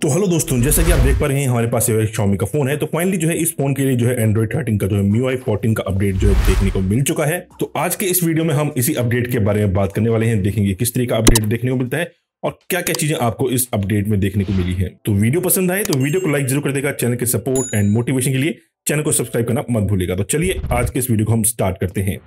तो हेलो दोस्तों जैसा कि आप देख पा रहे हैं हमारे पास एक शॉमी का फोन है तो फाइनली जो है इस फोन के लिए जो है एंड्रॉइड थर्टीन का जो है मी आई फोर्टीन का अपडेट जो है देखने को मिल चुका है तो आज के इस वीडियो में हम इसी अपडेट के बारे में बात करने वाले हैं देखेंगे किस तरीके का अपडेट देखने को मिलता है और क्या क्या चीजें आपको इस अपडेट में देखने को मिली है तो वीडियो पसंद आए तो वीडियो को लाइक जरूर कर देगा चैनल के सपोर्ट एंड मोटिवेशन के लिए चैनल को सब्सक्राइब करना मत भूलेगा तो चलिए आज के इस वीडियो को हम स्टार्ट करते हैं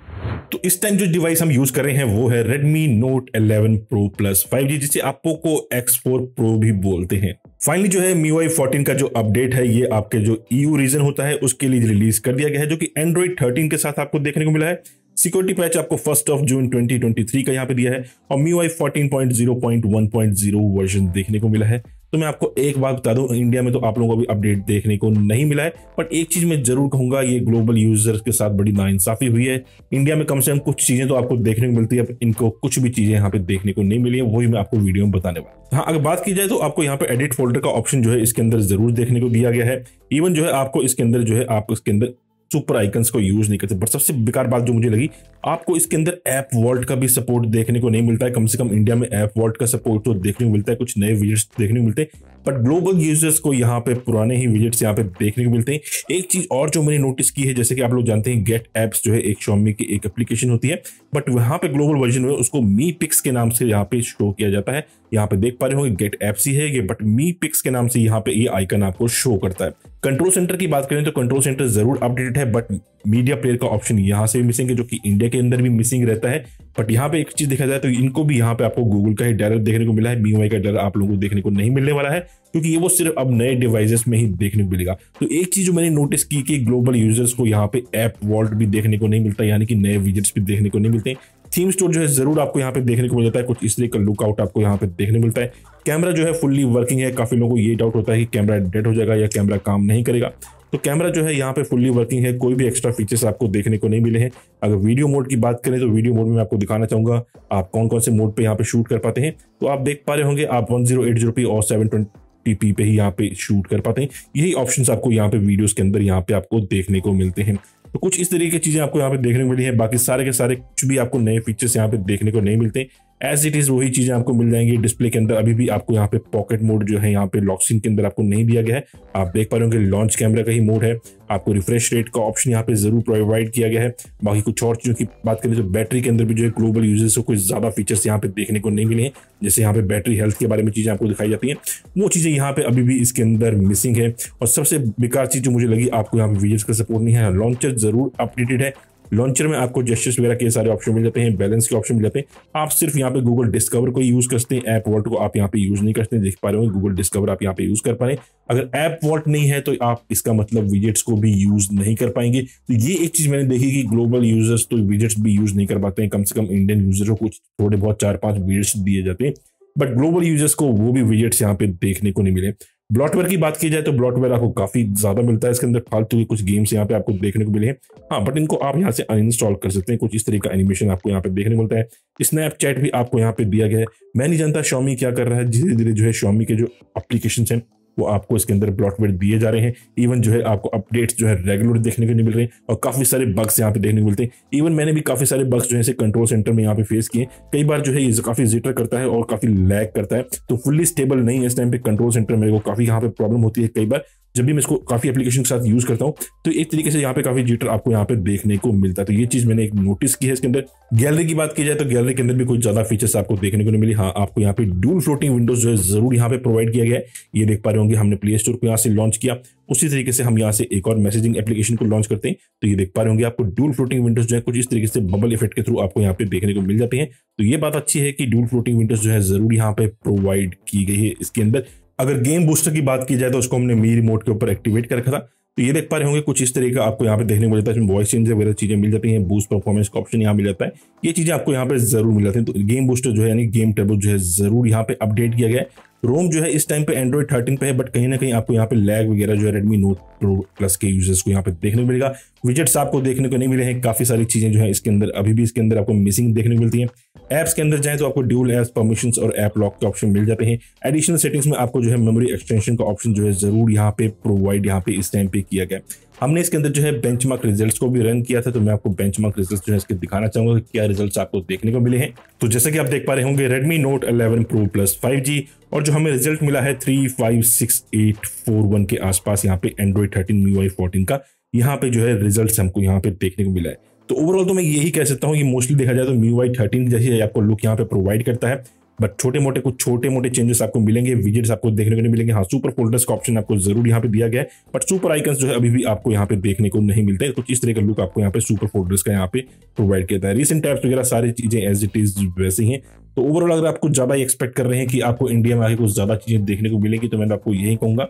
तो इस टाइम जो डिवाइस हम यूज कर रहे हैं वो है Redmi Note 11 Pro Plus 5G जिसे आपको को X4 Pro भी बोलते हैं फाइनली जो है MIUI 14 का जो अपडेट है ये आपके जो EU रीजन होता है उसके लिए रिलीज कर दिया गया है जो कि Android 13 के साथ आपको देखने को मिला है सिक्योरिटी पैच आपको फर्स्ट ऑफ जून 2023 का यहाँ पे दिया है और MIUI 14.0.1.0 वर्जन देखने को मिला है तो मैं आपको एक बात बता दूं इंडिया में तो आप लोगों को भी अपडेट देखने को नहीं मिला है बट एक चीज मैं जरूर कहूंगा ये ग्लोबल यूजर्स के साथ बड़ी नाइंसाफी हुई है इंडिया में कम से कम कुछ चीजें तो आपको देखने को मिलती है इनको कुछ भी चीजें यहाँ पे देखने को नहीं मिली है वही मैं आपको वीडियो में बताने वाला हाँ अगर बात की जाए तो आपको यहाँ पे एडिट फोल्डर का ऑप्शन जो है इसके अंदर जरूर देखने को दिया गया है इवन जो है आपको इसके अंदर जो है आपको इसके अंदर सुपर आइकन्स को यूज नहीं करते बट सबसे बेकार बात जो मुझे लगी आपको इसके अंदर ऐप वर्ल्ड का भी सपोर्ट देखने को नहीं मिलता है कम से कम इंडिया में ऐप वर्ल्ड का सपोर्ट तो देखने को मिलता है कुछ नए वीडियो देखने को मिलते हैं बट ग्लोबल यूजर्स को यहाँ पे पुराने ही विजिट्स यहाँ पे देखने को मिलते हैं एक चीज और जो मैंने नोटिस की है जैसे कि आप लोग जानते हैं गेट एप्स जो है एक शॉमी की एक एप्लीकेशन होती है बट वहाँ पे ग्लोबल वर्जन में उसको मी पिक्स के नाम से यहाँ पे शो किया जाता है यहाँ पे देख पा रहे होंगे गेट एप्स ही है ये बट मी पिक्स के नाम से यहाँ पे ये आइकन आपको शो करता है कंट्रोल सेंटर की बात करें तो कंट्रोल सेंटर जरूर अपडेटेड है बट मीडिया प्लेयर का ऑप्शन यहाँ से भी मिसिंग है जो कि इंडिया के अंदर भी मिसिंग रहता है बट यहाँ पे एक चीज देखा जाए तो इनको भी यहाँ पे आपको गूगल का ही डायरेक्ट देखने को मिला है बी का डायरेक्ट आप लोगों को देखने को नहीं मिलने वाला है क्योंकि ये वो सिर्फ अब नए डिवाइसेस में ही देखने को मिलेगा तो एक चीज जो मैंने नोटिस की कि ग्लोबल यूजर्स को यहाँ पे ऐप वॉल्ट भी देखने को नहीं मिलता यानी कि नए विजिट्स भी देखने को नहीं मिलते थीम स्टोर जो है जरूर आपको यहाँ पे देखने को मिल जाता है कुछ इस तरह का लुकआउट आपको यहाँ पे देखने मिलता है कैमरा जो है फुल्ली वर्किंग है काफी लोगों को ये डाउट होता है कि कैमरा डेड हो जाएगा या कैमरा काम नहीं करेगा तो कैमरा जो है यहाँ पे फुल्ली वर्किंग है कोई भी एक्स्ट्रा फीचर्स आपको देखने को नहीं मिले हैं अगर वीडियो मोड की बात करें तो वीडियो मोड में आपको दिखाना चाहूंगा आप कौन कौन से मोड पे यहाँ पे शूट कर पाते हैं तो आप देख पा रहे होंगे आप one zero eight zero P और सेवन ट्वेंटी पी पे ही यहाँ पे शूट कर पाते हैं यही ऑप्शन आपको यहाँ पे वीडियोज के अंदर यहाँ पे आपको देखने को मिलते हैं तो कुछ इस तरीके की चीज़ें आपको यहाँ पे देखने को मिली है बाकी सारे के सारे कुछ भी आपको नए फीचर्स यहाँ पे देखने को नहीं मिलते हैं एज इट इज वही चीजें आपको मिल जाएंगी डिस्प्ले के अंदर अभी भी आपको यहाँ पे पॉकेट मोड जो है यहाँ पे लॉक्सिंग के अंदर आपको नहीं दिया गया है आप देख पा रहे होंगे लॉन्च कैमरा का ही मोड है आपको रिफ्रेश रेट का ऑप्शन यहाँ पे जरूर प्रोवाइड किया गया है बाकी कुछ और चीज़ों की बात करें तो बैटरी के अंदर भी जो है ग्लोबल यूजर्स को कुछ ज़्यादा फीचर्स यहाँ पे देखने को नहीं मिले हैं जैसे यहाँ पे बैटरी हेल्थ के बारे में चीज़ें आपको दिखाई जाती है वो चीज़ें यहाँ पे अभी भी इसके अंदर मिसिंग है और सबसे बेकार चीज़ जो मुझे लगी आपको यहाँ पे वीडियोज़ का सपोर्ट नहीं है लॉन्चर जरूर अपडेटेड है लॉन्चर में आपको जस्टिस वगैरह के सारे ऑप्शन मिल जाते हैं बैलेंस के ऑप्शन मिल जाते हैं आप सिर्फ यहाँ पे गूगल डिस्कवर को यूज करते हैं ऐप वॉल्ट को आप यहाँ पे यूज नहीं करते देख पा रहे हो गूगल डिस्कवर आप यहाँ पे यूज कर पा रहे हैं अगर ऐप वॉल्ट नहीं है तो आप इसका मतलब विजिट्स को भी यूज नहीं कर पाएंगे तो ये एक चीज मैंने देखी कि ग्लोबल यूजर्स तो विजिट्स भी यूज नहीं कर पाते हैं कम से कम इंडियन यूजरों को थोड़े बहुत चार पांच विजिट्स दिए जाते हैं बट ग्लोबल यूजर्स को वो भी विजिट्स यहाँ पे देखने को नहीं मिले ब्लॉटवेयर की बात की जाए तो ब्लॉटवेयर आपको काफी ज्यादा मिलता है इसके अंदर फालतू के कुछ गेम्स यहाँ पे आपको देखने को मिले हैं हाँ बट इनको आप यहाँ से अनइंस्टॉल कर सकते हैं कुछ इस तरह का एनिमेशन आपको यहाँ पे देखने को मिलता है स्नैपचैट भी आपको यहाँ पे दिया गया है मैं नहीं जानता शॉमी क्या कर रहा है धीरे धीरे जो है शॉमी के जो अप्लीकेशन है वो आपको इसके अंदर ब्रॉडवेड दिए जा रहे हैं इवन जो है आपको अपडेट्स जो है रेगुलर देखने को नहीं मिल रहे हैं और काफ़ी सारे बग्स यहाँ पे देखने को मिलते हैं इवन मैंने भी काफ़ी सारे बग्स जो है कंट्रोल सेंटर में यहाँ पे फेस किए कई बार जो है ये काफ़ी जिटर करता है और काफ़ी लैग करता है तो फुल्ली स्टेबल नहीं है इस टाइम पे कंट्रोल सेंटर मेरे को काफ़ी यहाँ पे प्रॉब्लम होती है कई बार जब भी मैं इसको काफ़ी एप्लीकेशन के साथ यूज़ करता हूँ तो एक तरीके से यहाँ पे काफ़ी जीटर आपको यहाँ पे देखने को मिलता है तो ये चीज़ मैंने एक नोटिस की है इसके अंदर गैलरी की बात की जाए तो गैलरी के अंदर भी कुछ ज़्यादा फीचर्स आपको देखने को नहीं मिली हाँ आपको यहाँ पे डूल फ्लोटिंग विंडोज जो है ज़रूर यहाँ पे प्रोवाइड किया गया है ये देख पा रहे होंगे हमने प्ले स्टोर को यहाँ से लॉन्च किया उसी तरीके से हम यहाँ से एक और मैसेजिंग एप्लीकेशन को लॉन्च करते हैं तो ये देख पा रहे होंगे आपको डूल फ्लोटिंग विंडोज जो है कुछ इस तरीके से बबल इफेक्ट के थ्रू आपको यहाँ पे देखने को मिल जाते हैं तो ये बात अच्छी है कि डूल फ्लोटिंग विंडोज जो है ज़रूर यहाँ पे प्रोवाइड की गई है इसके अंदर अगर गेम बूस्टर की बात की जाए तो उसको हमने मी रिमोट के ऊपर एक्टिवेट कर रखा था तो ये देख पा रहे होंगे कुछ इस तरीके का आपको यहाँ पे देखने को मिलता है इसमें वॉइस चेंज वगैरह चीजें मिल जाती हैं बूस्ट परफॉर्मेंस का ऑप्शन यहाँ मिल जाता है ये चीजें आपको यहाँ पे जरूर मिल जाती है तो गेम बूस्टर जो है यानी गेम टेबल जो है जरूर यहाँ पे अपडेट किया गया है रोम जो है इस टाइम पे एंड्रॉइड थर्टीन पे है बट कहीं ना कहीं आपको यहाँ पे लैग वगैरह जो है रेडमी नोट प्रो प्लस के यूजर्स को यहाँ पे देखने को मिलेगा विजेट्स आपको देखने को नहीं मिले हैं काफ़ी सारी चीज़ें जो है इसके अंदर अभी भी इसके अंदर आपको मिसिंग देखने को मिलती है एप्स के अंदर जाए तो आपको ड्यूल एप्स परमिशन और एप लॉक के ऑप्शन मिल जाते हैं एडिशनल सेटिंग्स में आपको जो है मेमोरी एक्सटेंशन का ऑप्शन जो है ज़रूर यहाँ पे प्रोवाइड यहाँ पे इस टाइम पे किया गया हमने इसके अंदर जो है बेंचमार्क रिजल्ट्स को भी रन किया था तो मैं आपको बेंचमार्क रिजल्ट्स जो है इसके दिखाना चाहूंगा कि क्या रिजल्ट्स आपको देखने को मिले हैं तो जैसे कि आप देख पा रहे होंगे Redmi Note 11 Pro Plus 5G और जो हमें रिजल्ट मिला है three five six eight four one के आसपास यहाँ पे Android thirteen MIUI fourteen का यहाँ पे जो है रिजल्ट हमको यहाँ पे देखने को मिला है तो ओवरऑल तो मैं यही कह सकता हूँ कि मोस्टली देखा जाए तो मी वाई थर्टीन जैसे आपको लुक यहाँ पे प्रोवाइड करता है बट छोटे मोटे कुछ छोटे मोटे चेंजेस आपको मिलेंगे विजिट्स आपको देखने को नहीं मिलेंगे हाँ सुपर फोल्डर्स का ऑप्शन आपको जरूर यहाँ पे दिया गया है बट सुपर आइकन्स जो है अभी भी आपको यहाँ पे देखने को नहीं मिलते है कुछ इस तरह का लुक आपको यहाँ पे सुपर फोल्डर्स का यहाँ पे प्रोवाइड किया है रिसेंट टैप्स वगैरह सारी चीजें एज इट इज वैसे ही हैं तो ओवरऑल अगर आप कुछ ज्यादा एक्सपेक्ट कर रहे हैं कि आपको इंडिया में आगे कुछ ज्यादा चीजें देखने को मिलेगी तो मैं आपको यही कहूंगा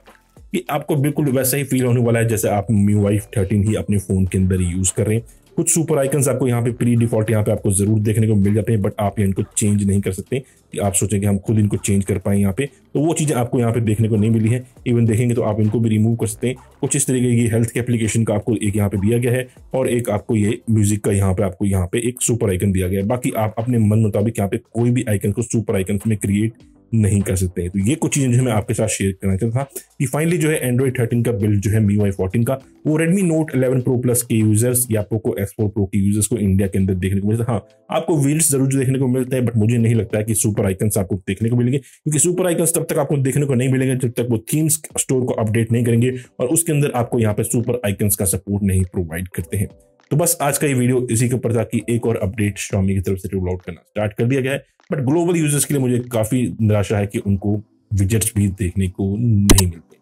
कि आपको बिल्कुल वैसा ही फील होने वाला है जैसे आप मी वाइफ थर्टीन ही अपने फ़ोन के अंदर यूज़ कर रहे हैं कुछ सुपर आइकन्स आपको यहाँ पे प्री डिफॉल्ट यहाँ पे आपको ज़रूर देखने को मिल जाते हैं बट आप इनको चेंज नहीं कर सकते कि आप सोचें कि हम खुद इनको चेंज कर पाए यहाँ पे तो वो चीज़ें आपको यहाँ पे देखने को नहीं मिली है इवन देखेंगे तो आप इनको भी रिमूव कर सकते हैं कुछ इस तरीके की हेल्थ के एप्लीकेशन का आपको एक यहाँ पे दिया गया है और एक आपको ये म्यूजिक का यहाँ पे आपको यहाँ पे एक सुपर आइकन दिया गया है बाकी आप अपने मन मुताबिक यहाँ पे कोई भी आइकन को सुपर आइकन में क्रिएट नहीं कर सकते हैं तो ये कुछ चीज़ें जो मैं आपके साथ शेयर करना चाहता था कि फाइनली जो है एंड्रॉइड थर्टीन का बिल्ड जो है मी वाई फोर्टीन का वो Redmi Note eleven pro plus के यूजर्स या पोको एस फोर प्रो के यूजर्स को इंडिया के अंदर देखने को मिलता है हाँ आपको व्हील्स जरूर देखने को मिलते हैं बट मुझे नहीं लगता है कि सुपर आइकन्स आपको देखने को मिलेंगे क्योंकि सुपर आइकन्स तब तक आपको देखने को नहीं मिलेंगे जब तक वो थीम्स स्टोर को अपडेट नहीं करेंगे और उसके अंदर आपको यहाँ पे सुपर आइकन्स का सपोर्ट नहीं प्रोवाइड करते हैं तो बस आज का ये वीडियो इसी के ऊपर था कि एक और अपडेट शॉमी की तरफ से रोल आउट करना स्टार्ट कर दिया गया है बट ग्लोबल यूजर्स के लिए मुझे काफ़ी निराशा है कि उनको विजेट्स भी देखने को नहीं मिलते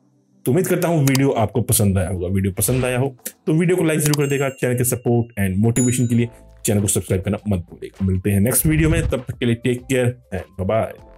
तो उम्मीद करता हूँ वीडियो आपको पसंद आया होगा वीडियो पसंद आया हो तो वीडियो को लाइक जरूर कर देगा चैनल के सपोर्ट एंड मोटिवेशन के लिए चैनल को सब्सक्राइब करना मत भूलिएगा मिलते हैं नेक्स्ट वीडियो में तब तक के लिए टेक केयर एंड बाय